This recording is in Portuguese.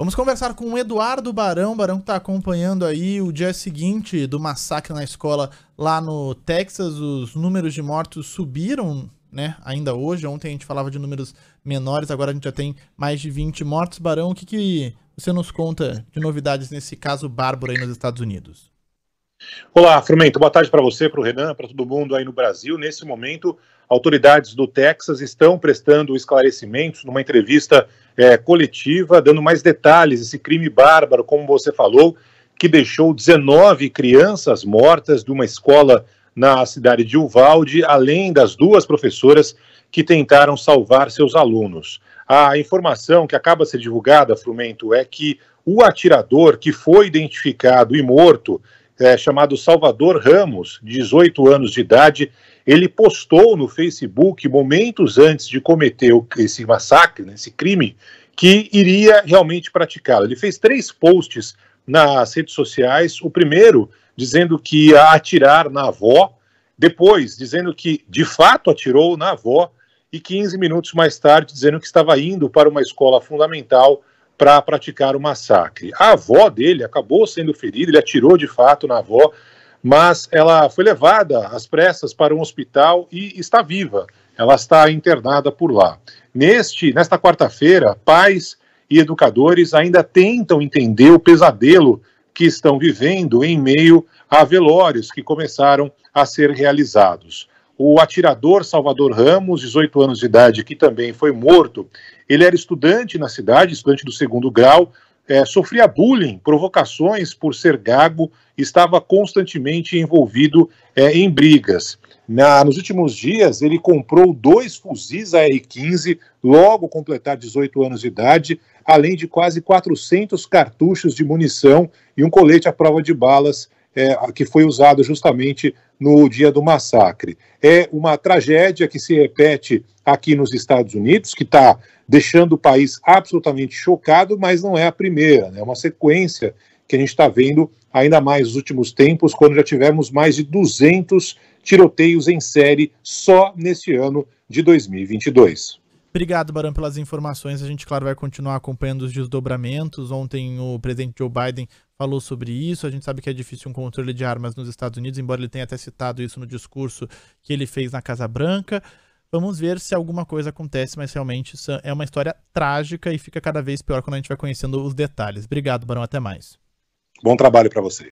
Vamos conversar com o Eduardo Barão, Barão que está acompanhando aí o dia seguinte do massacre na escola lá no Texas. Os números de mortos subiram, né? Ainda hoje. Ontem a gente falava de números menores, agora a gente já tem mais de 20 mortos. Barão, o que, que você nos conta de novidades nesse caso bárbaro aí nos Estados Unidos? Olá, Frumento. Boa tarde para você, para o Renan, para todo mundo aí no Brasil. Nesse momento, autoridades do Texas estão prestando esclarecimentos numa entrevista é, coletiva, dando mais detalhes desse crime bárbaro, como você falou, que deixou 19 crianças mortas de uma escola na cidade de Uvalde, além das duas professoras que tentaram salvar seus alunos. A informação que acaba de ser divulgada, Frumento, é que o atirador que foi identificado e morto é, chamado Salvador Ramos, 18 anos de idade. Ele postou no Facebook, momentos antes de cometer esse massacre, né, esse crime, que iria realmente praticá-lo. Ele fez três posts nas redes sociais. O primeiro dizendo que ia atirar na avó, depois dizendo que de fato atirou na avó, e 15 minutos mais tarde dizendo que estava indo para uma escola fundamental para praticar o massacre. A avó dele acabou sendo ferida, ele atirou de fato na avó, mas ela foi levada às pressas para um hospital e está viva. Ela está internada por lá. Neste, nesta quarta-feira, pais e educadores ainda tentam entender o pesadelo que estão vivendo em meio a velórios que começaram a ser realizados. O atirador Salvador Ramos, 18 anos de idade, que também foi morto, ele era estudante na cidade, estudante do segundo grau, é, sofria bullying, provocações por ser gago, estava constantemente envolvido é, em brigas. Na, nos últimos dias, ele comprou dois fuzis AR-15, logo completar 18 anos de idade, além de quase 400 cartuchos de munição e um colete à prova de balas é, que foi usado justamente no dia do massacre. É uma tragédia que se repete aqui nos Estados Unidos, que está deixando o país absolutamente chocado, mas não é a primeira, né? é uma sequência que a gente está vendo ainda mais nos últimos tempos, quando já tivemos mais de 200 tiroteios em série só nesse ano de 2022. Obrigado, Barão, pelas informações. A gente, claro, vai continuar acompanhando os desdobramentos. Ontem, o presidente Joe Biden falou sobre isso. A gente sabe que é difícil um controle de armas nos Estados Unidos, embora ele tenha até citado isso no discurso que ele fez na Casa Branca. Vamos ver se alguma coisa acontece, mas realmente é uma história trágica e fica cada vez pior quando a gente vai conhecendo os detalhes. Obrigado, Barão, até mais. Bom trabalho para você.